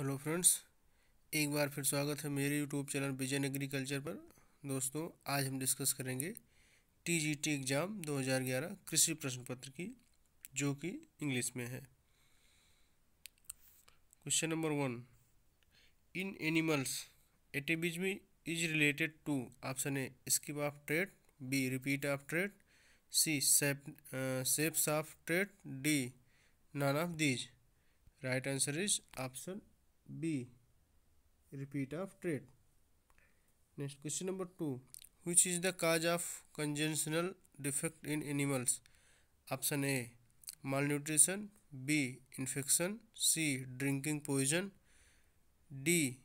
Hello friends एक बार फिर स्वागत है मेरे यूट्यूब चैनल विजन एग्रीकल्चर पर दोस्तों आज हम डिस्कस करेंगे टीजीटी एग्ज़ाम 2011 कृषि प्रश्न पत्र की जो कि इंग्लिश में है question number one in animals atavism is related to option A skip of trait B repeat of trait C shapes of trait D none of these right answer is option B. Repeat of trade. Next question number 2. Which is the cause of congenital defect in animals? Option A. Malnutrition. B. Infection. C. Drinking poison. D.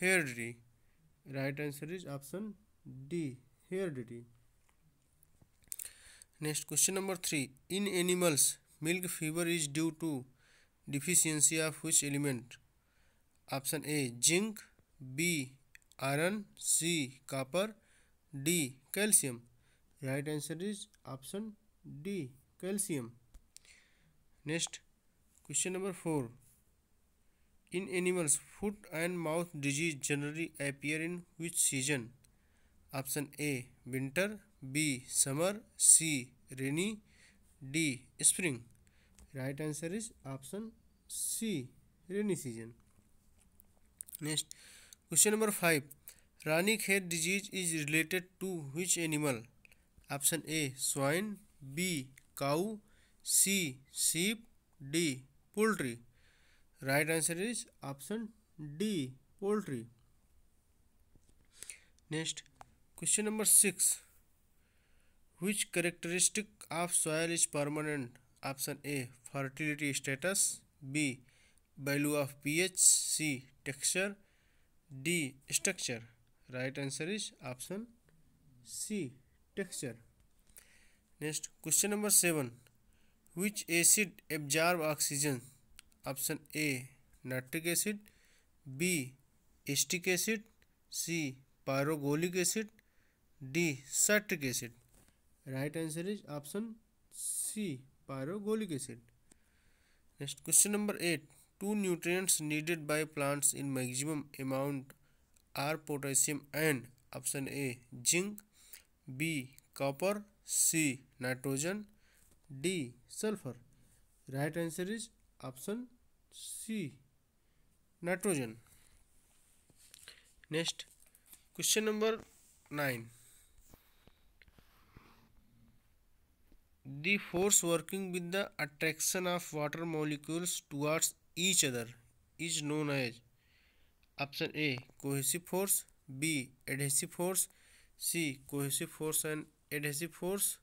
Heredity. Right answer is option D. Heredity. Next question number 3. In animals, milk fever is due to deficiency of which element? Option A zinc B iron C copper D calcium right answer is option D calcium next question number four in animals foot and mouth disease generally appear in which season option A winter B summer C rainy D spring right answer is option C rainy season next question number five Ranikhet disease is related to which animal option A swine B cow C sheep D poultry right answer is option D poultry next question number six which characteristic of soil is permanent option A fertility status B value of P H C texture D structure right answer is option C texture next question number seven which acid absorb oxygen option A nitric acid B acetic acid C pyrogallic acid D citric acid right answer is option C pyrogallic acid next question number eight Two nutrients needed by plants in maximum amount are potassium and option A zinc, B copper, C nitrogen, D sulfur. Right answer is option C nitrogen. Next question number 9. The force working with the attraction of water molecules towards each other is known as option A cohesive force B adhesive force C cohesive force and adhesive force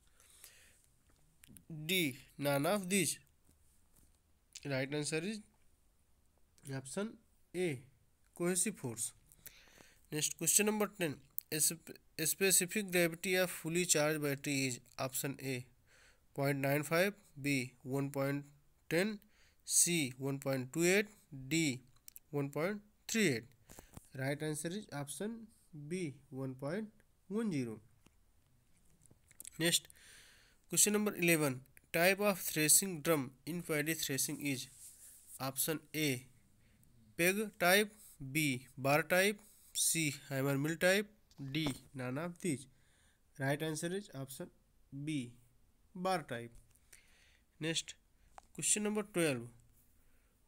D none of this right answer is option A cohesive force next question number ten specific gravity of fully charge battery is option A point nine five B one point ten C 1.28 D 1.38 right answer is option B 1.10 next question number 11 type of threshing drum in paddy threshing is option A peg type B bar type C hammer mill type D none of these right answer is option B bar type next question number twelve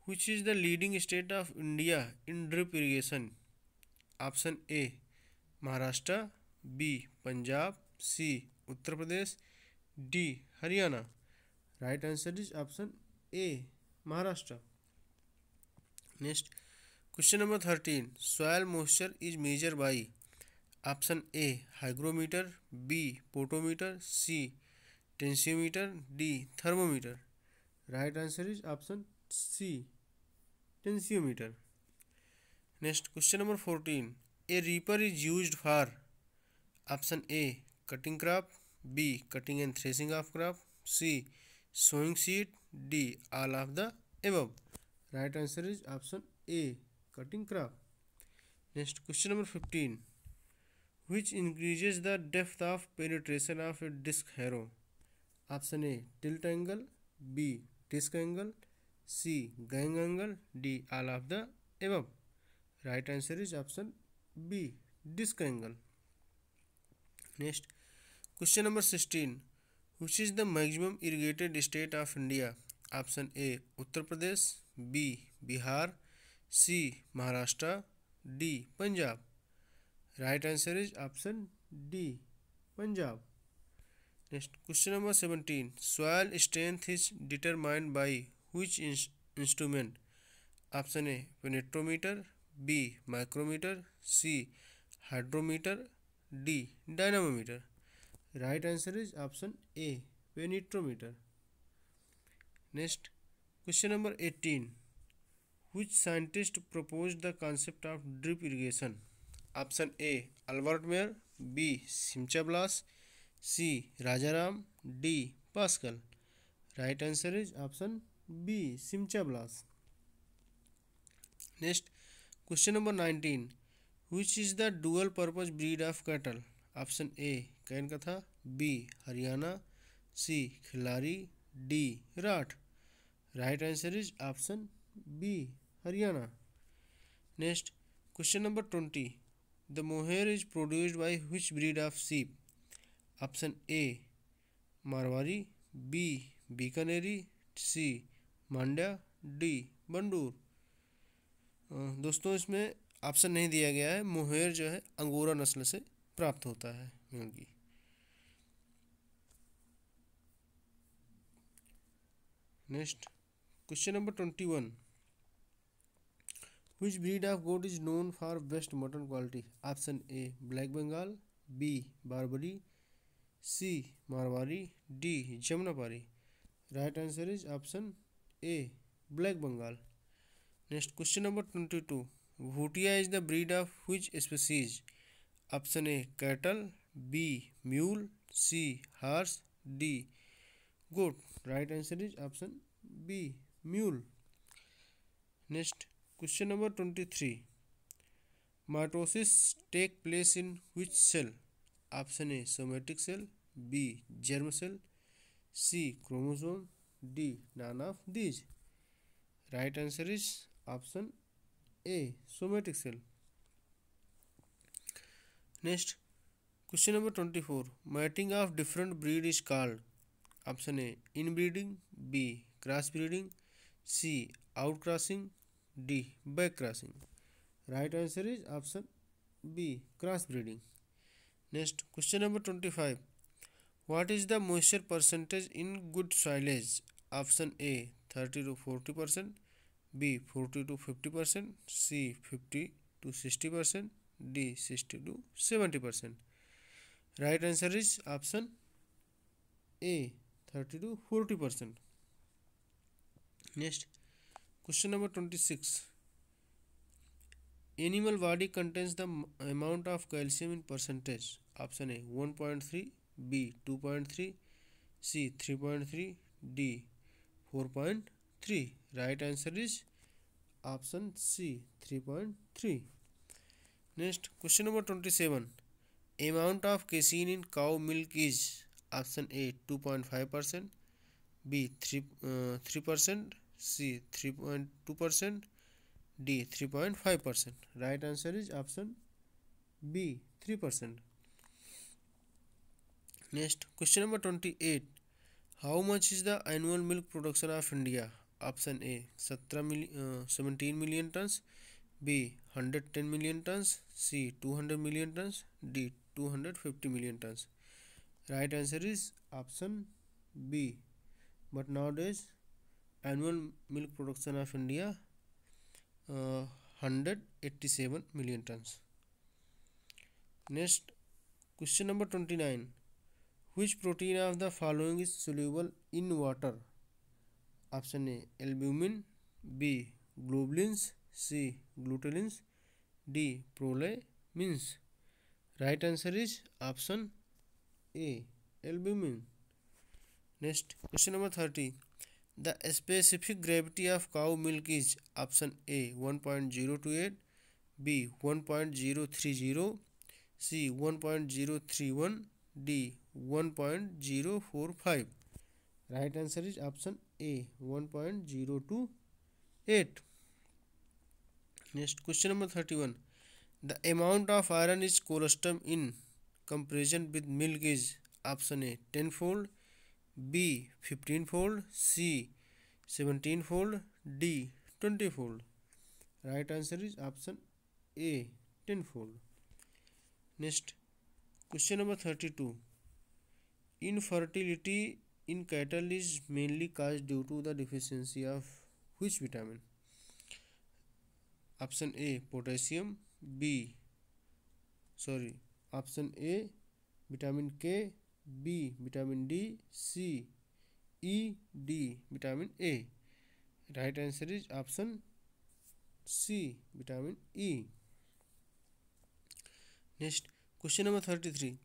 which is the leading state of India in drip irrigation option A Maharashtra B Punjab C Uttar Pradesh D Haryana right answer is option A Maharashtra next question number thirteen soil moisture is measure by option A hygrometer B potometer C tensiometer D thermometer right answer is option C tensiometer next question number fourteen a reaper is use for option A cutting crop B cutting and threshing of crop C sowing seed D all of the above right answer is option A cutting crop next question number fifteen which increases the depth of penetration of a disc harrow option A tilt angle B disc angle C gang angle D all of the above right answer is option B disc angle next question number sixteen which is the maximum irrigated state of India option A Uttar Pradesh B Bihar C Maharashtra D Punjab right answer is option D Punjab next question number seventeen soil strength is determined by which instrument option A penetrometer B micrometer C hydrometer D dynamometer right answer is option A penetrometer next question number eighteen which scientist propose the concept of drip irrigation option A Albert Mayer B Simcha Blass C Rajaram D Pascal right answer is option B Simcha Blass next question number nineteen which is the dual purpose breed of cattle option A Kenkatha B Haryana C Khillari D Rath right answer is option B Haryana next question number twenty the mohair is produced by which breed of sheep option A Marwari B Bikaneri C Mandya D Bandur दोस्तों इसमें option नहीं दिया गया है mohair जो है angora नस्ल से प्राप्त होता है मुर्गी next question number twenty one which breed of goat is known for best mutton quality option A black Bengal B Barbari C Marwari D Jamunapari right answer is option A black Bengal next question number twenty two Bhutia is the breed of which species option A cattle B mule C horse D goat right answer is option B mule next question number twenty three mitosis take place in which cell option A somatic cell B germ cell C chromosome D none of these right answer is option A somatic cell next question number twenty four mating of different breed is called option A in breeding B cross breeding C out crossing D back crossing right answer is option B cross breeding next question number twenty five what is the moisture percentage in good silage option A thirty to forty percent B forty to fifty percent C fifty to sixty percent D sixty to seventy percent right answer is option A thirty to forty percent next question number twenty six animal body contains the amount of calcium in percentage option A one point three B two point three C three point three D 4.3 right answer is option c 3.3 next question number 27 amount of casein in cow milk is option a 2.5 percent b 3 uh, 3 uh, percent c 3.2 percent d 3.5 percent right answer is option b 3 percent next question number 28 how much is the annual milk production of India? Option A 17 uh, million, tons, B 110 million tons, C 200 million tons, D 250 million tons. Right answer is option B. But nowadays, annual milk production of India uh, 187 million tons. Next, question number 29. which protein of the following is soluble in water option a albumin b globulins c glutulins d prolamins right answer is option a albumin next question number 30 the specific gravity of cow milk is option a 1.028 b 1.030 c 1.031 d one point zero four five right answer is option A one point zero two eight next question number thirty one the amount of iron is colostrum in comparison with milk is option A ten fold B fifteen fold C seventeen fold D twenty fold right answer is option A ten fold next question number thirty two infertility in cattle is mainly cause due to the deficiency of which vitamin option A potassium B sorry option A vitamin K B vitamin D C E D vitamin A right answer is option C vitamin E next question number thirty three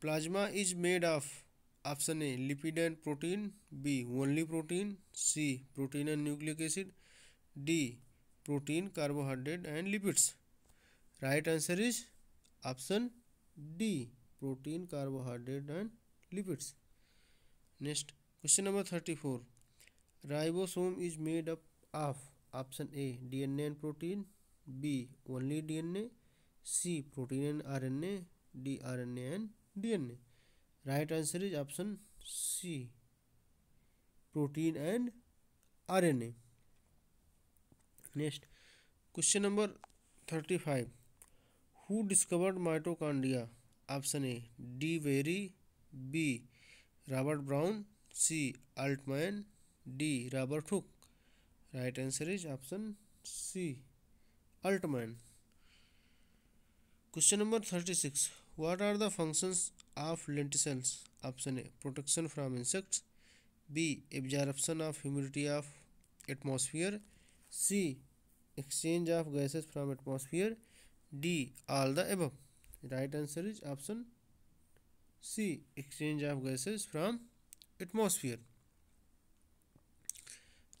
plasma is made of option A lipid and protein B only protein C protein and nucleic acid D protein carbohydrate and lipids right answer is option D protein carbohydrate and lipids next question number thirty four ribosome is made up of option A DNA and protein B only DNA C protein and RNA D RNA and DNA right answer is option C protein and RNA next question number thirty five who discovered mitochondria option A de Vries B Robert Brown C Altmann D Robert Hooke right answer is option C Altmann question number thirty six what are the functions of lenticels option a protection from insects b absorption of humidity of atmosphere c exchange of gases from atmosphere d all the above right answer is option c exchange of gases from atmosphere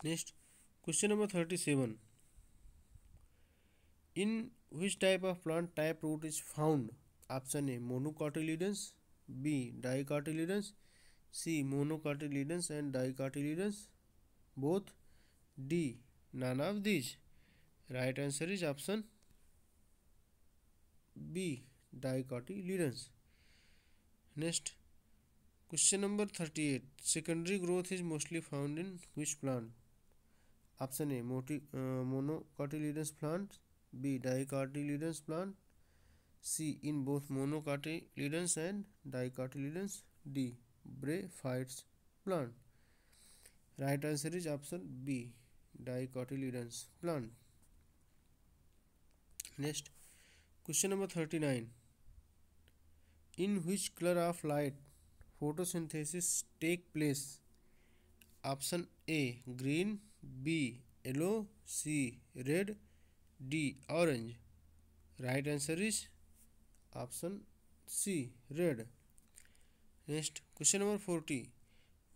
next question number 37 in which type of plant type root is found option A monocotyledons B dicotyledons C monocotyledons and dicotyledons both D none of these right answer is option B dicotyledons next question number thirty eight secondary growth is mostly found in which plant option A मोटी plant B dicotyledons plant C in both monocotyledons and dicotyledons D bryophytes plant right answer is option B dicotyledons plant next question number thirty nine in which colour of light photosynthesis take place option A green B yellow C red D orange right answer is option C red next question number forty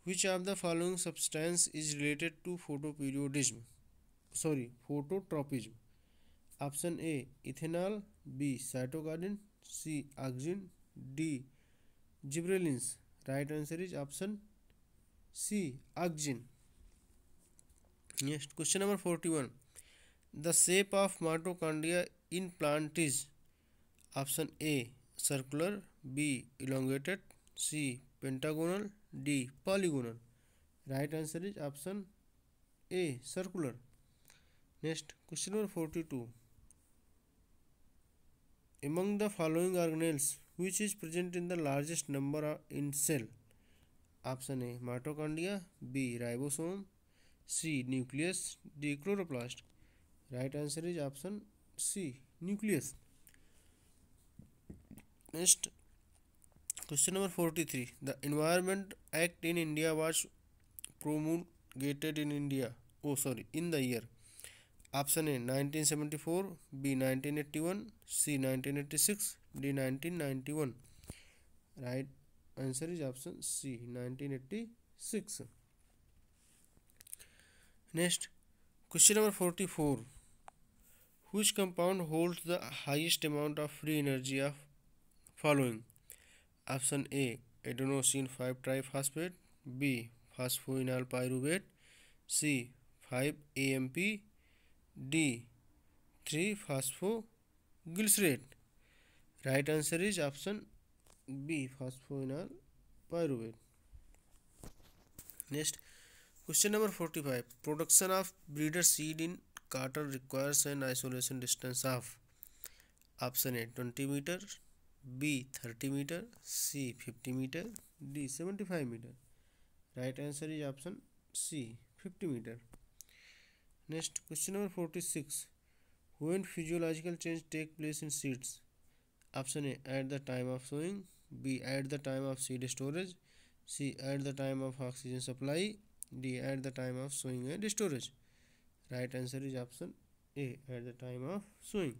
which of the following substance is related to photoperiodism sorry phototropism option A ethanol B cytokinin C oxygen D gibberellins right answer is option C oxygen next question number forty one the shape of mitochondria in plant is option A circular B elongated C pentagonal D polygonal right answer is option A circular next question number forty two among the following organelles which is present in the largest number in cell option A mitochondria B ribosome C nucleus D chloroplast right answer is option C nucleus next question number forty three the environment act in India was promulgated in India oh sorry in the year option A nineteen seventy four B nineteen eighty one C nineteen eighty six D nineteen ninety one right answer is option C nineteen eighty six next question number forty four whose compound hold the highest amount of free energy of following option a adenosine 5 triphosphate b phosphoenol pyruvate c 5 amp d 3 phosphoglycerate right answer is option b phosphoenol pyruvate next Question number 45. Production of breeder seed in carton requires an isolation distance of option A 20 meter, B thirty metre C fifty metre D seventy five metre right answer is option C fifty metre next question number forty six when physiological change take place in seeds option A at the time of sowing B at the time of seed storage C at the time of oxygen supply D at the time of sowing and storage right answer is option A at the time of sowing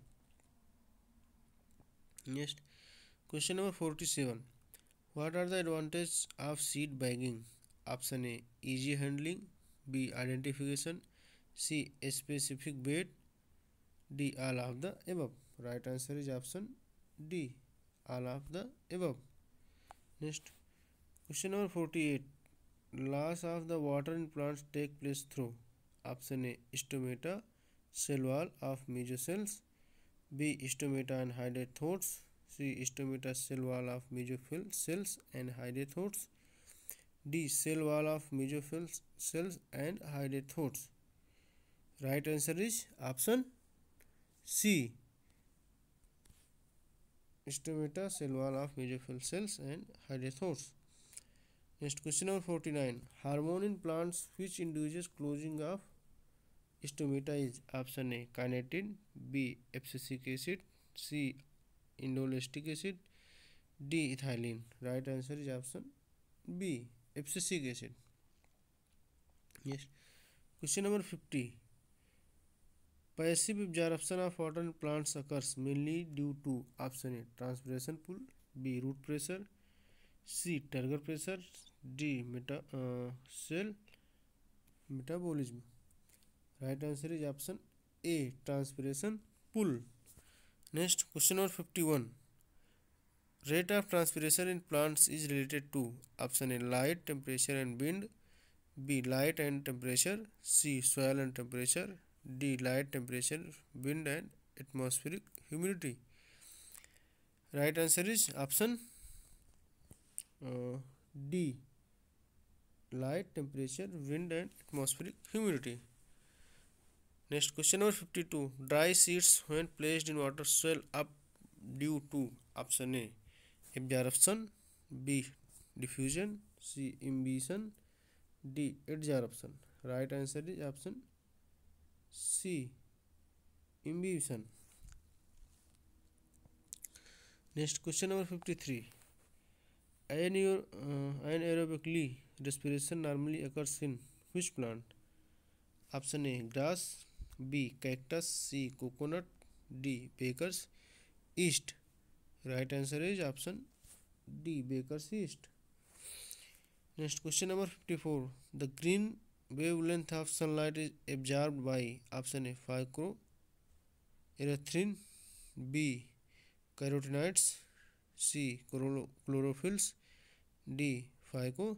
next Question number 47. What are the advantages of seed bagging? Option A. Easy handling. B. Identification. C. specific bed. D. All of the above. Right answer is option D. All of the above. Next. Question number 48. Loss of the water in plants take place through. Option A. Stomata. Cell wall of mesocells. B. Stomata and hydride C stomata cell wall of mesophyll cells and hydathodes D cell wall of mesophyll cells and hydathodes right answer is option C stomata cell wall of mesophyll cells and hydathodes next question number forty nine hormone in plants which induces closing of stomata is option A kinetin B abscisic acid C indoleacetic acid D ethylene right answer is option B abscisic acid yes question number fifty passive absorption of water in plants occurs mainly due to option A transpiration pull B root pressure C turgor pressure D meta cell metabolism right answer is option A transpiration pull Next question number 51. Rate of transpiration in plants is related to option A light, temperature and wind, B light and temperature, C soil and temperature, D light, temperature, wind and atmospheric humidity. Right answer is option uh, D light, temperature, wind and atmospheric humidity. Next question number fifty two dry seeds when placed in water swell up due to option A absorption B diffusion C imbibition D adsorption right answer is option C imbibition next question number fifty three anaerobically respiration normally occurs in which plant option A grass B cactus C coconut D baker's yeast right answer is option D baker's yeast next question number fifty four the green wavelength of sunlight is absorb by option A phycoerythrin B carotenoids C chlorophylls D 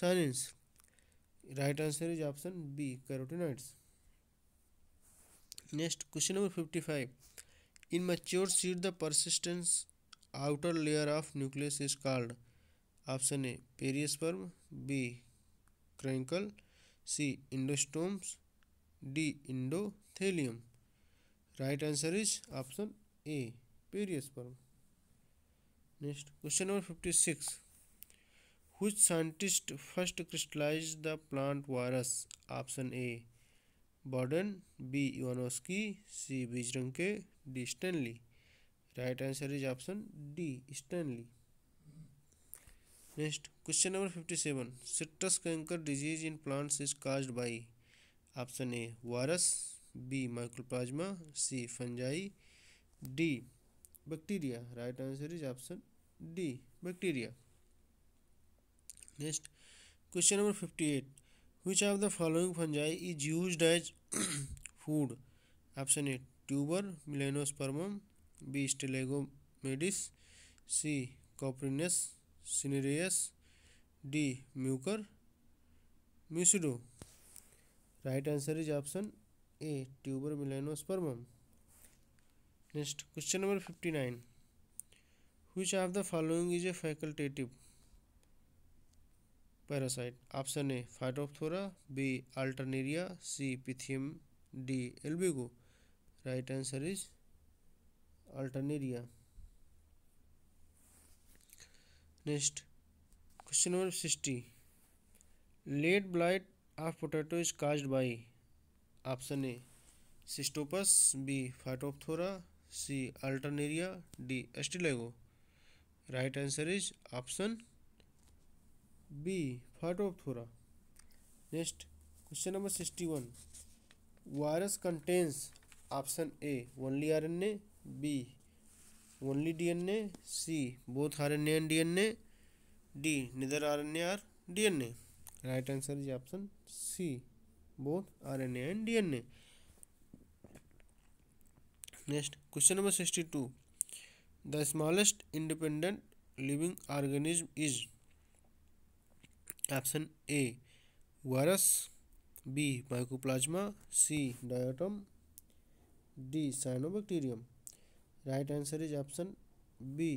phycocyanins right answer is option B carotenoids next question number fifty five in mature seed the persistence outer layer of nucleus is called option A perisperm B crankle C endostomes D endothelium right answer is option A perisperm next question number fifty six which scientist first crystallise the plant virus option A बॉर्डन B Iwanowsky C Beijerinck D Stanley right answer is option D Stanley next question number fifty seven citrus canker disease in plants is cause by option A virus B mycoplasma C fungi D bacteria right answer is option D bacteria next question number fifty eight which of the following fungi is used as food option a tuber melanospermum b stelagomedis c coprinus cinereus d mucor mucido right answer is option a tuber melanospermum next question number 59 which of the following is a facultative parasite option A Phytophthora B Alternaria C Pythium D Albugo right answer is Alternaria next question number sixty late blight of potato is caused by option A Cystopus B Phytophthora C Alternaria D Ustilago right answer is option B Phytophthora next question number sixty one virus contains option A only R N A B only D N A C both R N A and D N A D neither R N A or D N A right answer is option C both R N A and D N A next question number sixty two the smallest independent living organism is option A virus B mycoplasma C diatom D cyanobacterium right answer is option B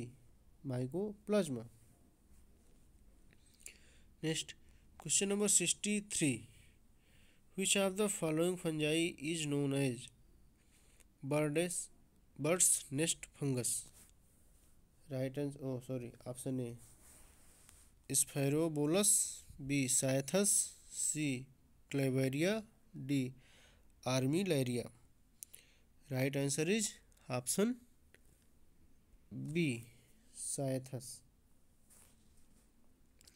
mycoplasma next question number sixty three which of the following fungi is known as birds bird's nest fungus right answer oh sorry option A Sphaerobolus B Cyathus C Clavaria D Armillaria right answer is option B Cyathus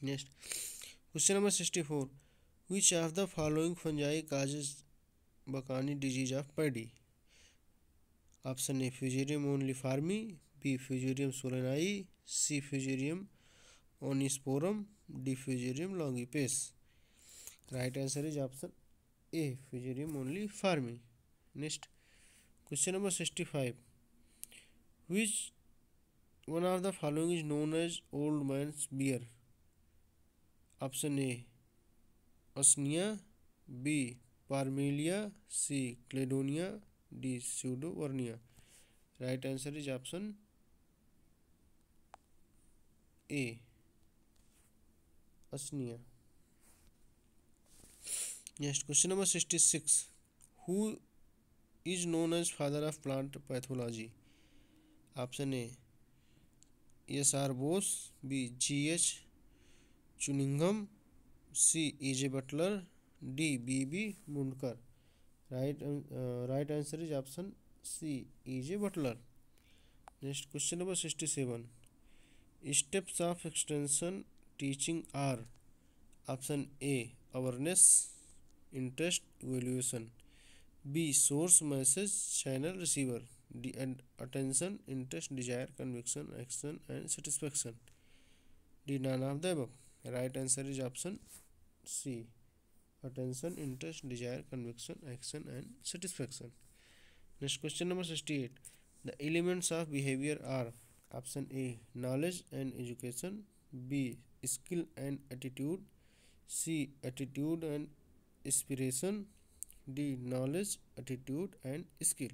next question number sixty four which are the following fungi causes bakanae disease of paddy option A Fusarium moniliforme B Fusarium solani C Fusarium oxysporum D Fusarium poae right answer is option A Fusarium moniliforme next question number sixty five which one of the following is known as old man's beard option A असनिया B Parmelia C Cladonia D Evernia right answer is option A Usnea next question number sixty six who is known as father of plant pathology option A S R Bose B G H Cunningham C A J Butler D B B Mundkur right right answer is option C A J Butler next question number sixty seven steps of extension teaching are option A awareness interest evaluation B source message channel receiver D attention interest desire conviction action and satisfaction D none of the above right answer is option C attention interest desire conviction action and satisfaction next question number sixty eight the elements of behaviour are option A knowledge and education B skill and attitude c attitude and inspiration d knowledge attitude and skill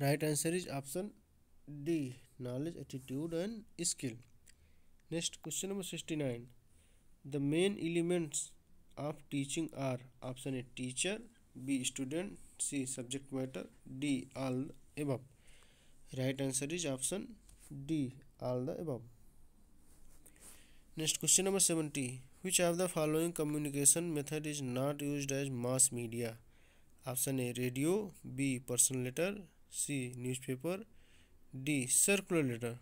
right answer is option d knowledge attitude and skill next question number 69 the main elements of teaching are option a teacher b student c subject matter d all above right answer is option d all the above next question number seventy which of the following communication method is not use as mass media option A radio B personal letter C newspaper D circular letter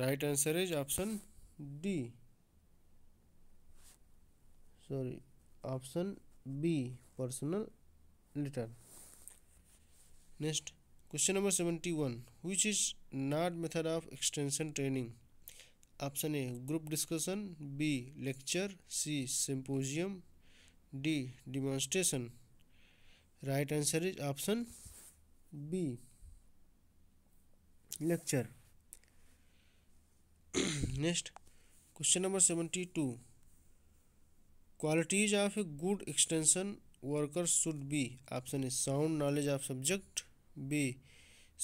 right answer is option D sorry option B personal letter next question number seventy one which is not method of extension training option A group discussion B lecture C symposium D demonstration right answer is option B lecture next question number seventy two qualities of a good extension worker should be option A sound knowledge of subject B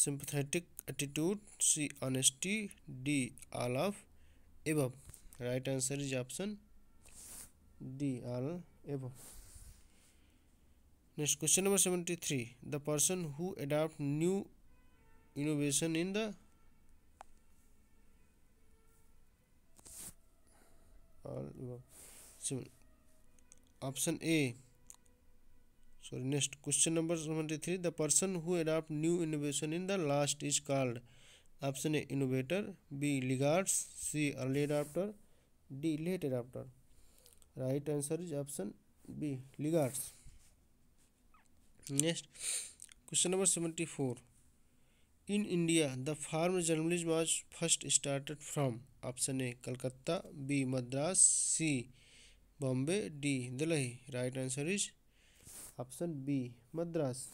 sympathetic attitude C honesty D all of above right answer is option d all above next question number 73 the person who adopt new innovation in the all above so option a so next question number 73 the person who adopt new innovation in the last is called option A innovator B laggards C early adopter D late adopter right answer is option B laggards next question number seventy four in India the farm journalism was first started from option A Calcutta B Madras C Bombay D Delhi right answer is option B Madras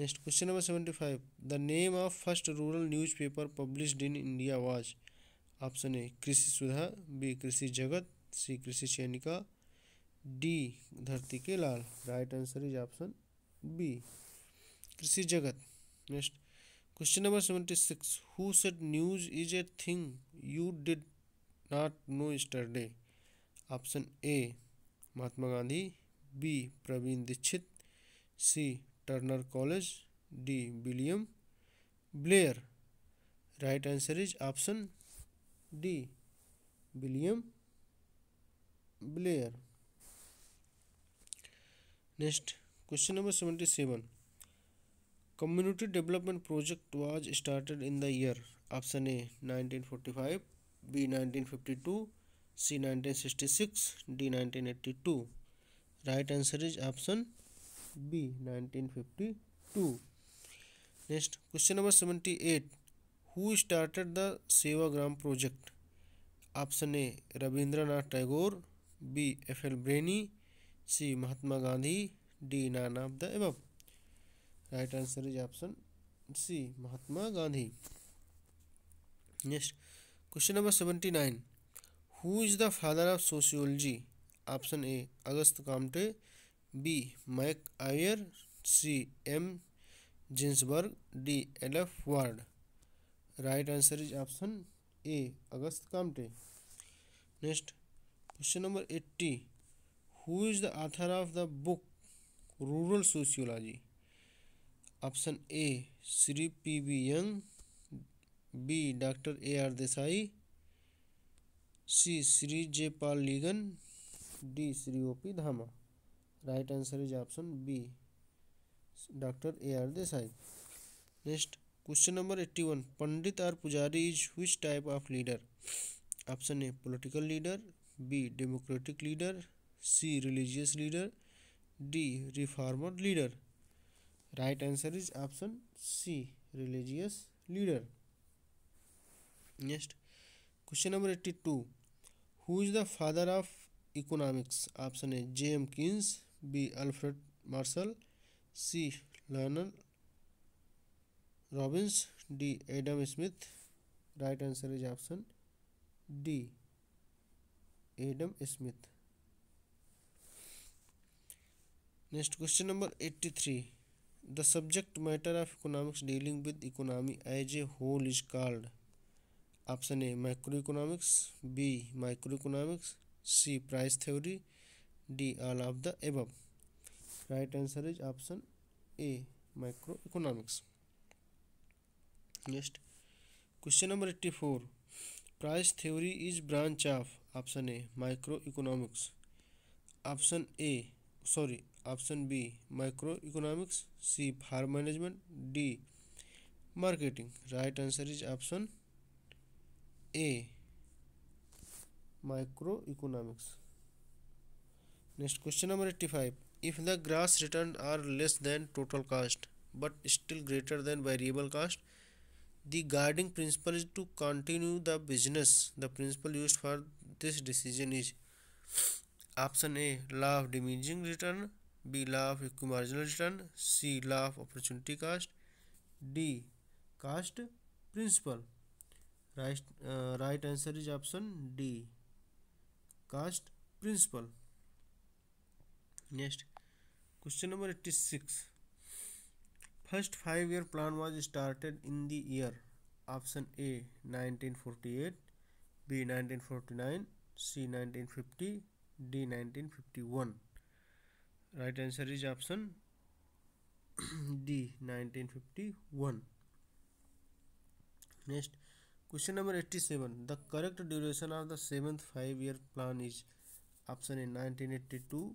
next question number seventy five the name of first rural newspaper published in India was option A Krishi Sudha B Krishi जगत सी कृषि सैनिका D Dharti Ke Lal right answer is option B Krishi Jagat next question number seventy six who said news is a thing you did not know yesterday option A Mahatma Gandhi B Praveen Dikshit C Turner Catledge D William Bleyer right answer is option D William Bleyer next question number seventy seven community development project was started in the year option A five B nineteen fifty two C nineteen sixty six D nineteen eighty two right answer is option B 1952 next question number 78 who started the Sevagram project option A Rabindranath Tagore B F L Brayne C Mahatma Gandhi D none of the above right answer is option C Mahatma Gandhi next question number seventy nine who is the father of sociology option A Auguste Comte B MacIver C M Ginsberg D L F Ward right answer is option A Auguste Comte next question number eighty who is the author of the book rural sociology option A Shri P B Young B doctor A R Desai C Shri J Paul Leagans D Shri O P Dhama right answer is option B doctor A R Desai next question number eighty one pandit or pujari is which type of leader option A political leader B democratic leader C religious leader D reformer leader right answer is option C religious leader next question number eighty two who is the father of economics option A J M Keynes B Alfred Marshall C Lionel Robbins D Adam Smith right answer is option D Adam Smith next question number eighty three the subject matter of economics dealing with economy as a whole is called option A micro economics B micro economics C price theory D all of the above right answer is option A micro economics next question number eighty four price theory is branch of option A micro economics option A sorry option B micro economics C farm management D marketing right answer is option A micro economics Next question number 85. If the gross return are less than total cost but still greater than variable cost, the guiding principle is to continue the business. The principle used for this decision is option A law of diminishing return, B law of marginal return, C law of opportunity cost, D cost principle. Right, uh, right answer is option D cost principle next question number 86 first five year plan was started in the year option a 1948 b 1949 c 1950 d 1951 right answer is option d 1951 next question number 87 the correct duration of the seventh five year plan is option a 1982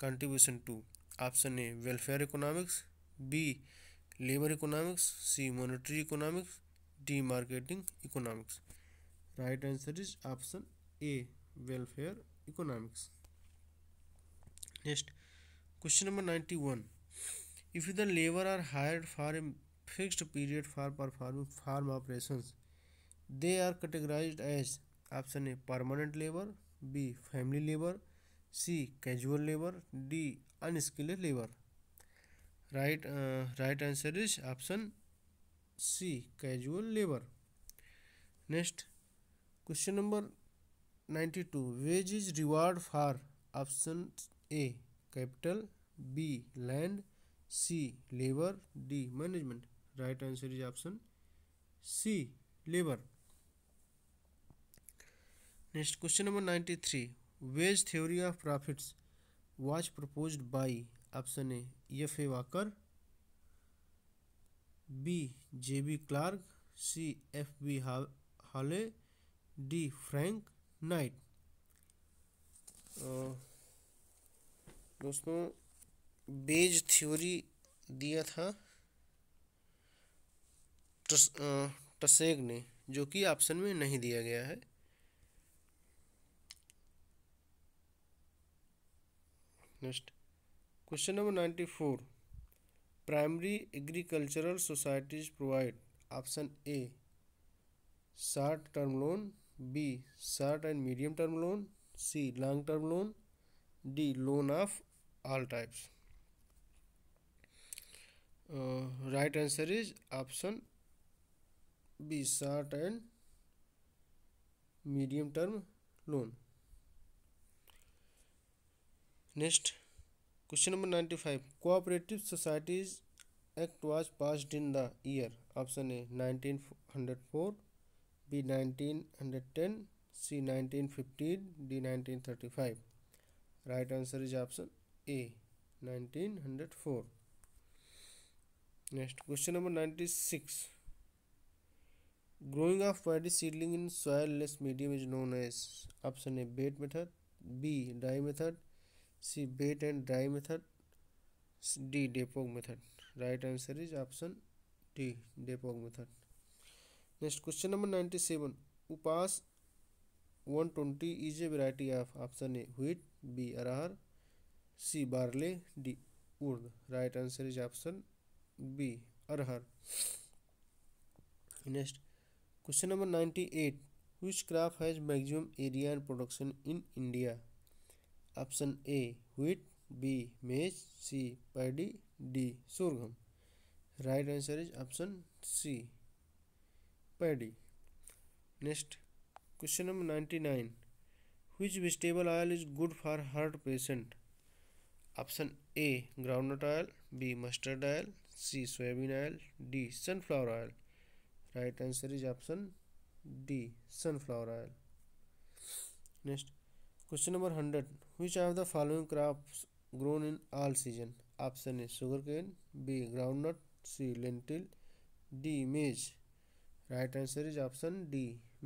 contribution to option A welfare economics B labour economics C monetary economics D marketing economics right answer is option A welfare economics next question number ninety one if the labour are hire for a fixed period for performing farm operation they are categorise as option A permanent labour B family labour C casual labour D unskilled labour right right answer is option C casual labour next question number ninety two wage is reward for option A capital B land C labour D management right answer is option C labour next question number ninety three wage theory of profits was propose by option A F A Walker B J B Clark C F B Hawley D Frank Knight दोस्तों wage theory दिया था टसेग ने जो कि option में नहीं दिया गया है next question number ninety four primary agricultural societies provide option A short term loan B short and medium term loan C long term loan D loan of all types right answer is option B short and medium term loan next question number ninety five cooperative societies act was passed in the year option A nineteen hundred four B nineteen hundred ten C nineteen fifteen D nineteen thirty five right answer is option A nineteen hundred four next question number ninety six growing of paddy seedling in soil less medium is known as option A wet method B dry method C wet and dry method D dapog method right answer is option D dapog method next question number ninety seven UPAS one twenty is a variety of option A wheat B arhar C barley D urad right answer is option B arhar next question number ninety eight which crop has maximum area and production in India option A wheat B maize C paddy D sorghum right answer is option C paddy next question number ninety nine which vegetable oil is good for heart patient option A groundnut oil B mustard oil C soybean oil D sunflower oil right answer is option D sunflower oil next question number hundred which are the following crop grown in all season option A sugarcane B groundnut C lentil D maize right answer is option D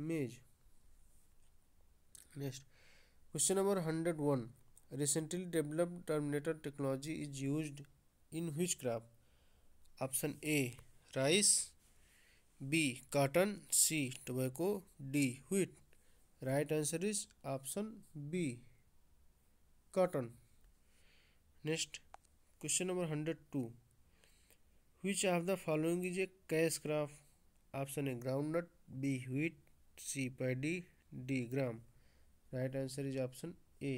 maize next question number hundred one recently developed terminator technology is use in which crop option A rice B cotton C tobacco D wheat right answer is option B cotton next question number hundred two which of the following is a cash crop option है groundnut B wheat C paddy D gram right answer is option A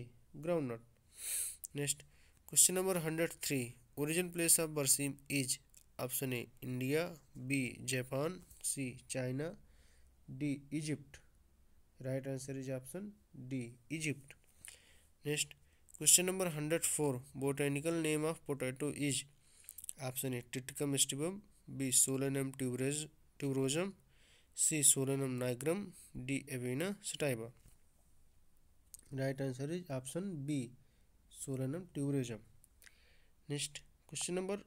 groundnut next question number hundred three origin place of berseem is option A India B Japan C China D Egypt right answer is option D Egypt next question number hundred four botanical name of potato is option A Triticum aestivum B Solanum tuberosum tuberosum C Solanum nigrum D Avena sativa right answer is option B Solanum tuberosum next question number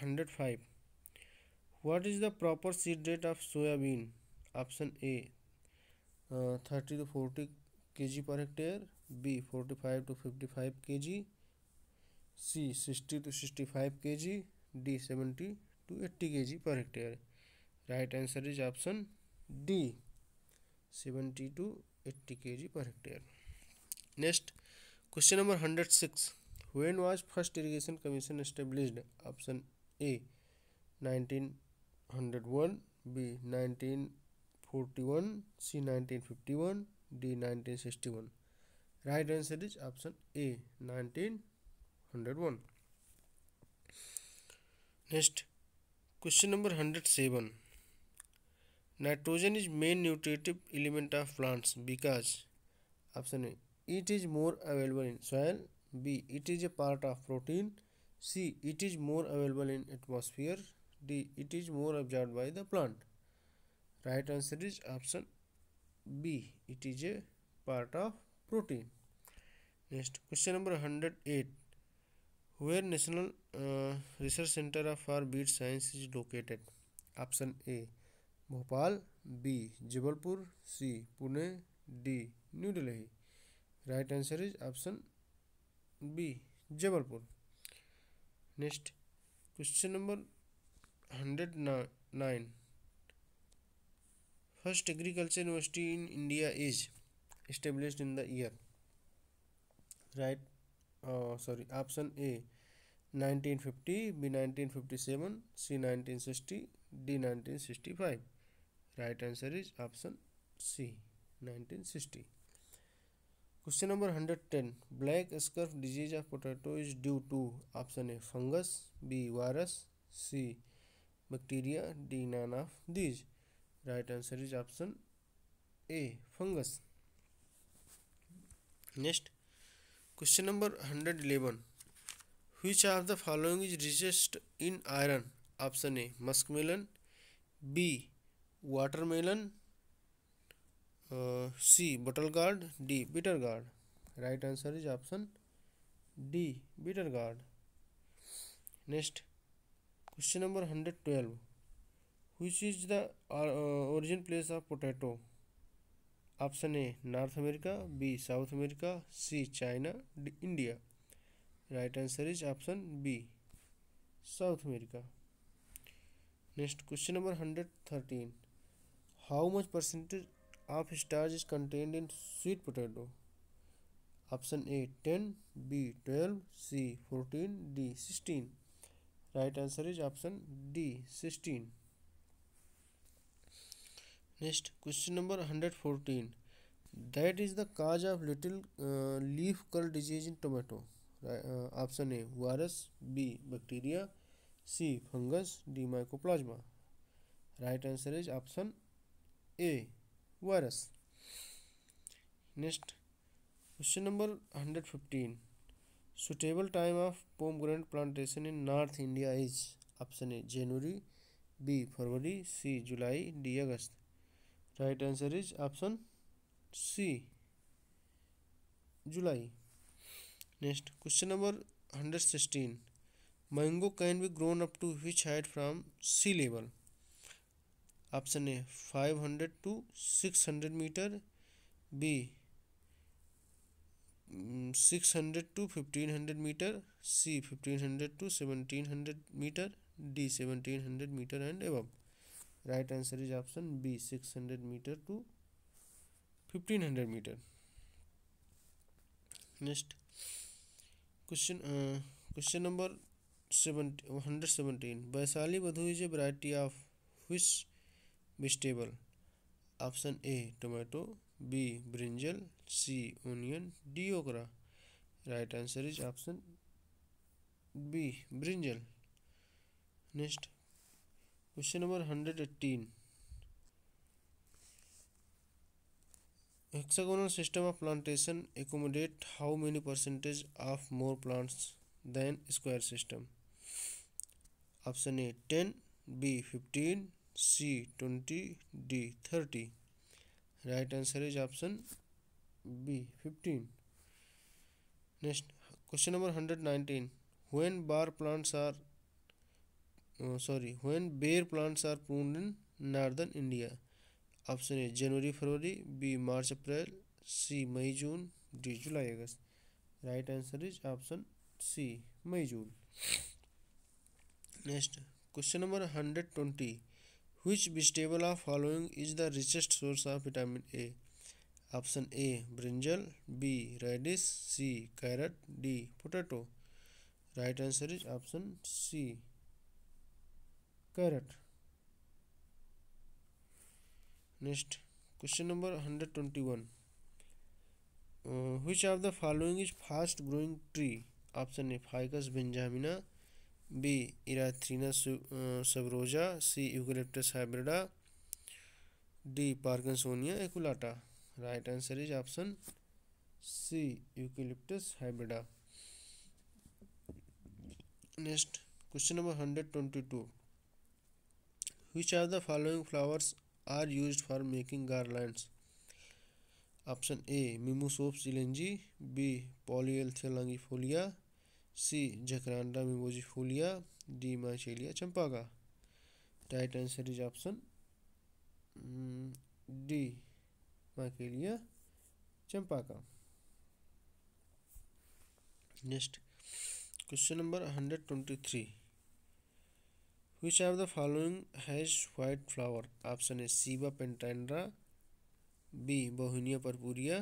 hundred five what is the proper seed date of soybean option A thirty to forty K G per hectare B forty five to fifty five K G C sixty to sixty five K G D seventy to eighty K G per hectare right answer is option D seventy to eighty K G per hectare next question number hundred six when first irrigation commission option A nineteen hundred one B nineteen forty one C nineteen fifty one D nineteen sixty one right answer is option A nineteen hundred one next question number hundred seven nitrogen is main nutritive element of plants because option A it is more available in soil B it is a part of protein C it is more available in atmosphere D it is more absorb by the plant right answer is option B it is a part of protein next question number hundred eight where national research centre of for weed science is located option A Bhopal B Jabalpur C Pune D New Delhi right answer is option B Jabalpur next question number hundred nine first agriculture university in India is establish in the year right sorry option A nineteen fifty B nineteen fifty seven C nineteen sixty D nineteen sixty five right answer is option C nineteen sixty question number hundred ten black scurf disease of potato is due to option A fungus B virus C bacteria D none of these right answer is option A fungus next question number hundred eleven which are the following is richest in iron option A muskmelon B watermelon C bottle gourd D bitter gourd right answer is option D bitter gourd next question number hundred twelve which is the origin place of potato option A North America B South America C China D India right answer is option B South America next question number hundred thirteen how much percentage of starch is contained in sweet potato option A ten B twelve C fourteen D sixteen right answer is option D sixteen next question number hundred fourteen that is the cause of little leaf curl disease in tomato option A virus B bacteria C fungus D mycoplasma right answer is option A virus next question number hundred fifteen suitable time of pomegranate plantation in North India is option A January B February C July D August right answer is option C July next question number hundred sixteen mango can be grown up to which height from sea level option A five hundred to six hundred metre B six hundred to fifteen hundred metre C fifteen hundred to seventeen hundred metre D seventeen hundred metre and एवं right answer is option B six hundred metre to fifteen hundred metre next question question number seventy hundred seventeen Vaishali Vadhu is a variety of which vegetable option A tomato B brinjal C onion D okra right answer is option B brinjal next question number hundred eighteen hexagonal system of plantation accommodate how many percentage of more plants than square system option a 10 b 15 c 20 d 30 right answer is option b 15 next question number 119 when bar plants are sorry when ber plants are prune in northern India option A January February B March April C May June D July August right answer is option C May June next question number hundred twenty which vegetable of following is the richest source of vitamin A option A brinjal B radish C carrot D potato right answer is option C carrot next question number hundred twenty one which of the following is fast growing tree option A Ficus benjamina B Erythrina suberosa C Eucalyptus hybrida D Parkinsonia aculeata right answer is option C Eucalyptus hybrida next question number hundred twenty two which are the following flowers are use for making garlands option A Mimusops elengi B Polyalthia फोलिया C Jacaranda mimosifolia D Michelia champaca right answer is option D Michelia champaca next question number hundred twenty three which of the following has white flower option a siva pentandra b bohinia purpurea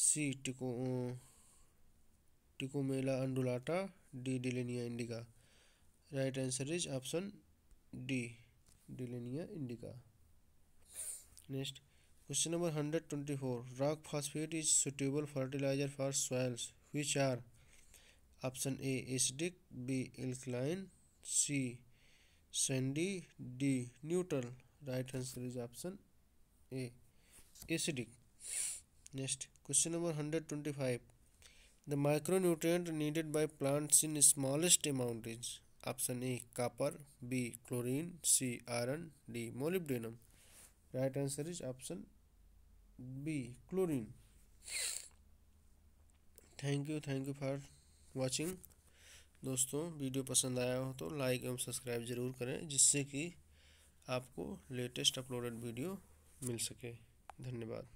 c tico ticomela undulata d dilenia indica right answer is option d dilenia indica next Question number 124. Rock phosphate is suitable fertilizer for soils which are option A acidic, B alkaline, C sandy D neutral right answer is option A acidic next question number hundred twenty five the micronutrient needed by plants in smallest amount is option A copper B chlorine C iron D molybdenum right answer is option B chlorine thank you thank you for watching दोस्तों video पसंद आया हो तो like एवं subscribe ज़रूर करें जिससे कि आपको लेटेस्ट अपलोडेड वीडियो मिल सके धन्यवाद